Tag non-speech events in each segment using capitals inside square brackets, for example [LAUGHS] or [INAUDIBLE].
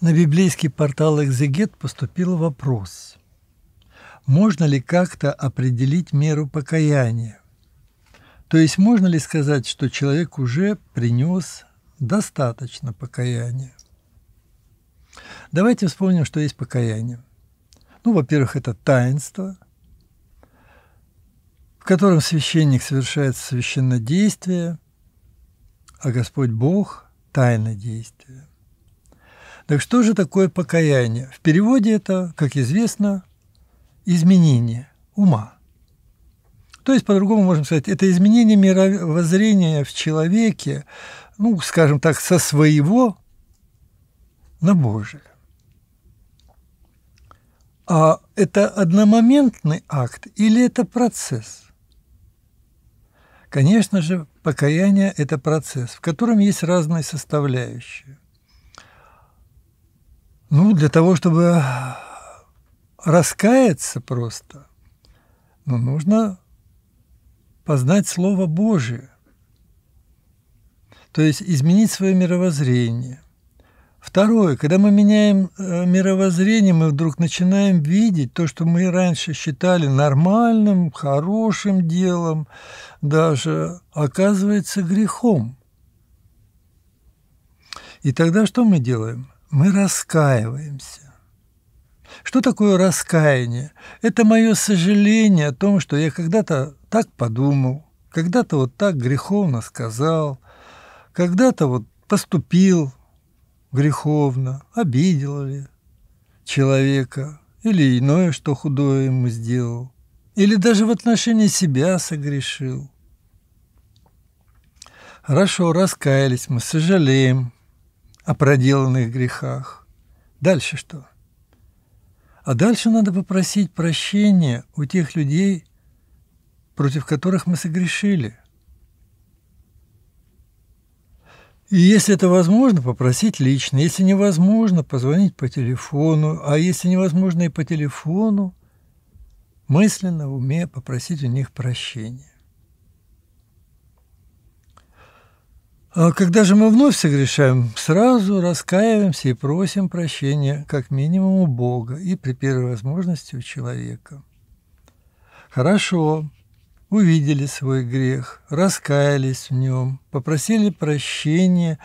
На библейский портал «Экзегет» поступил вопрос, можно ли как-то определить меру покаяния? То есть можно ли сказать, что человек уже принес достаточно покаяния? Давайте вспомним, что есть покаяние. Ну, во-первых, это таинство, в котором священник совершает священное действие, а Господь Бог – тайное действие – так что же такое покаяние? В переводе это, как известно, изменение ума. То есть, по-другому можем сказать, это изменение мировоззрения в человеке, ну, скажем так, со своего на Божие. А это одномоментный акт или это процесс? Конечно же, покаяние – это процесс, в котором есть разные составляющие – ну, для того, чтобы раскаяться просто, ну, нужно познать Слово Божие, то есть изменить свое мировоззрение. Второе, когда мы меняем э, мировоззрение, мы вдруг начинаем видеть то, что мы раньше считали нормальным, хорошим делом, даже оказывается грехом. И тогда что мы делаем – мы раскаиваемся. Что такое раскаяние? Это мое сожаление о том, что я когда-то так подумал, когда-то вот так греховно сказал, когда-то вот поступил греховно, обидел ли человека или иное, что худое ему сделал, или даже в отношении себя согрешил. Хорошо, раскаялись мы, сожалеем, о проделанных грехах. Дальше что? А дальше надо попросить прощения у тех людей, против которых мы согрешили. И если это возможно, попросить лично. Если невозможно, позвонить по телефону. А если невозможно и по телефону, мысленно в уме попросить у них прощения. А когда же мы вновь согрешаем, сразу раскаиваемся и просим прощения как минимум у Бога и при первой возможности у человека. Хорошо, увидели свой грех, раскаялись в нем, попросили прощения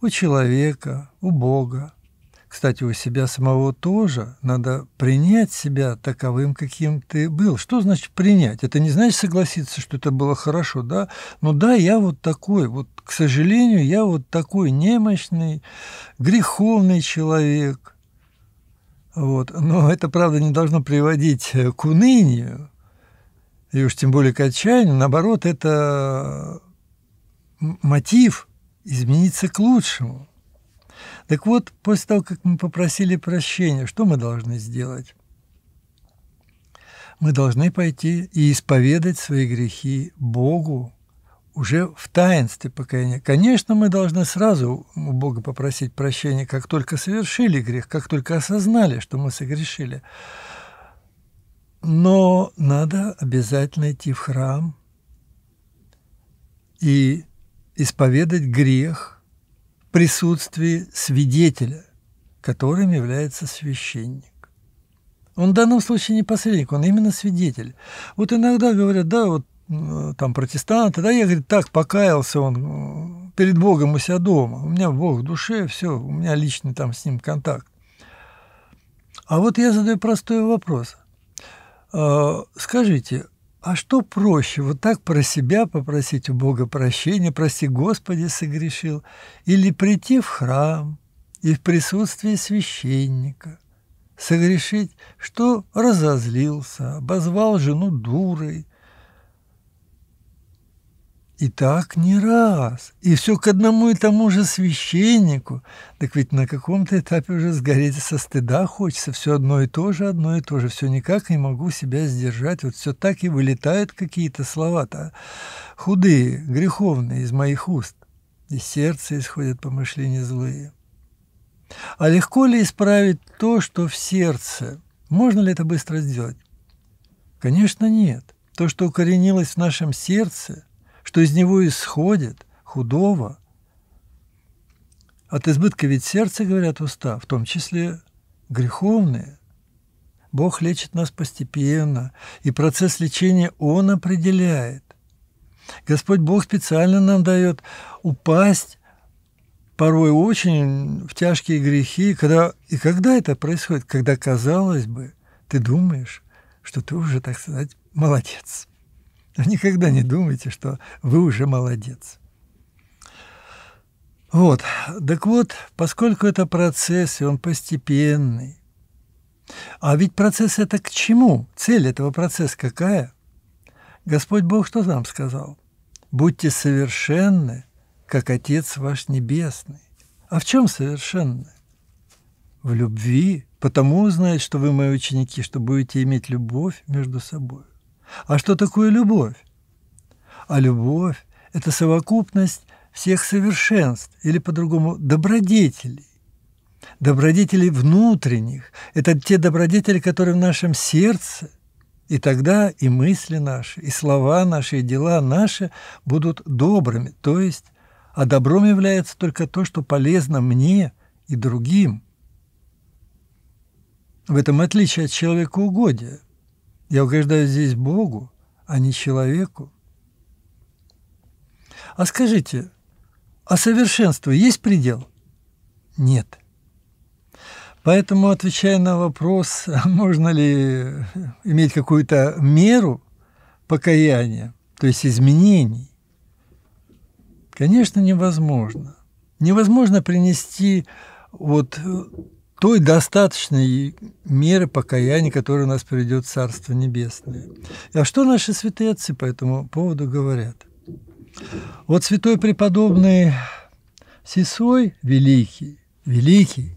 у человека, у Бога кстати, у себя самого тоже. Надо принять себя таковым, каким ты был. Что значит принять? Это не значит согласиться, что это было хорошо, да? Ну да, я вот такой, вот, к сожалению, я вот такой немощный, греховный человек. Вот. Но это, правда, не должно приводить э, к унынию, и уж тем более к отчаянию. Наоборот, это мотив измениться к лучшему. Так вот, после того, как мы попросили прощения, что мы должны сделать? Мы должны пойти и исповедать свои грехи Богу уже в таинстве покаяния. Конечно, мы должны сразу у Бога попросить прощения, как только совершили грех, как только осознали, что мы согрешили. Но надо обязательно идти в храм и исповедать грех – присутствии свидетеля, которым является священник. Он в данном случае не посредник, он именно свидетель. Вот иногда говорят, да, вот э, там протестанты, да, я, говорит, так покаялся он э, перед Богом у себя дома, у меня Бог в душе, все, у меня личный там с ним контакт. А вот я задаю простой вопрос. А, скажите, а что проще, вот так про себя попросить у Бога прощения, прости, Господи, согрешил, или прийти в храм и в присутствии священника согрешить, что разозлился, обозвал жену дурой, и так не раз. И все к одному и тому же священнику. Так ведь на каком-то этапе уже сгореть со стыда хочется. Все одно и то же, одно и то же. Все никак не могу себя сдержать. Вот все так и вылетают какие-то слова-то худые, греховные из моих уст. из сердца исходят помышления злые. А легко ли исправить то, что в сердце? Можно ли это быстро сделать? Конечно, нет. То, что укоренилось в нашем сердце – что из него исходит худого. От избытка ведь сердца, говорят уста, в том числе греховные. Бог лечит нас постепенно, и процесс лечения Он определяет. Господь Бог специально нам дает упасть порой очень в тяжкие грехи. Когда, и когда это происходит? Когда, казалось бы, ты думаешь, что ты уже, так сказать, молодец никогда не думайте, что вы уже молодец. Вот, так вот, поскольку это процесс, и он постепенный, а ведь процесс это к чему? Цель этого процесса какая? Господь Бог что нам сказал? «Будьте совершенны, как Отец ваш Небесный». А в чем совершенны? В любви. Потому знает, что вы мои ученики, что будете иметь любовь между собой. А что такое любовь? А любовь – это совокупность всех совершенств, или по-другому – добродетелей. Добродетелей внутренних – это те добродетели, которые в нашем сердце, и тогда и мысли наши, и слова наши, и дела наши будут добрыми, то есть а добром является только то, что полезно мне и другим. В этом отличие от человека угодия. Я угождаю здесь Богу, а не человеку. А скажите, а совершенству есть предел? Нет. Поэтому, отвечая на вопрос, [LAUGHS] можно ли иметь какую-то меру покаяния, то есть изменений, конечно, невозможно. Невозможно принести вот э, той достаточной меры покаяния, которая у нас придет в Царство Небесное. А что наши святые отцы по этому поводу говорят? Вот святой преподобный Сисой Великий, Великий,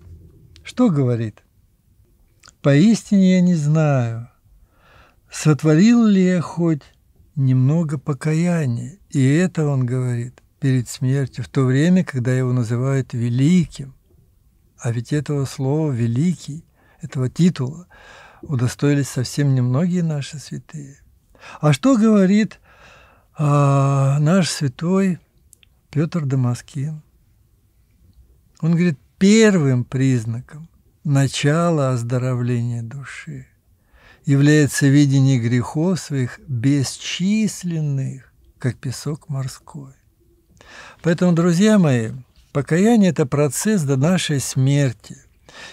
что говорит? «Поистине я не знаю, сотворил ли я хоть немного покаяния». И это он говорит перед смертью, в то время, когда его называют великим. А ведь этого слова «великий», этого титула удостоились совсем немногие наши святые. А что говорит э, наш святой Петр Дамаскин? Он говорит, первым признаком начала оздоровления души является видение грехов своих бесчисленных, как песок морской. Поэтому, друзья мои, Покаяние – это процесс до нашей смерти.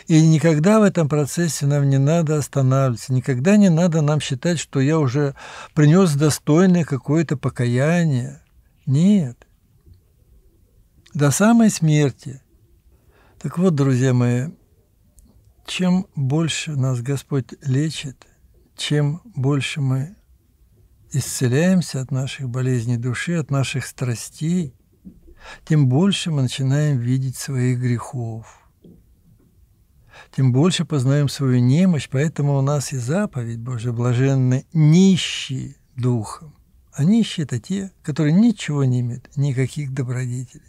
И никогда в этом процессе нам не надо останавливаться, никогда не надо нам считать, что я уже принес достойное какое-то покаяние. Нет. До самой смерти. Так вот, друзья мои, чем больше нас Господь лечит, чем больше мы исцеляемся от наших болезней души, от наших страстей – тем больше мы начинаем видеть своих грехов, тем больше познаем свою немощь, поэтому у нас и заповедь Божия блаженны нищие духом. А нищие – это те, которые ничего не имеют, никаких добродетелей.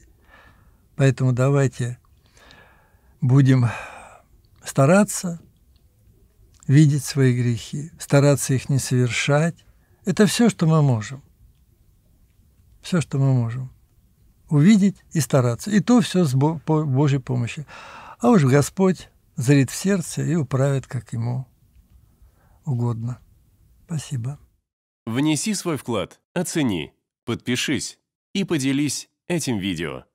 Поэтому давайте будем стараться видеть свои грехи, стараться их не совершать. Это все, что мы можем. Все, что мы можем увидеть и стараться. И то все с Божьей помощью. А уж Господь зарит в сердце и управит, как ему угодно. Спасибо. Внеси свой вклад, оцени, подпишись и поделись этим видео.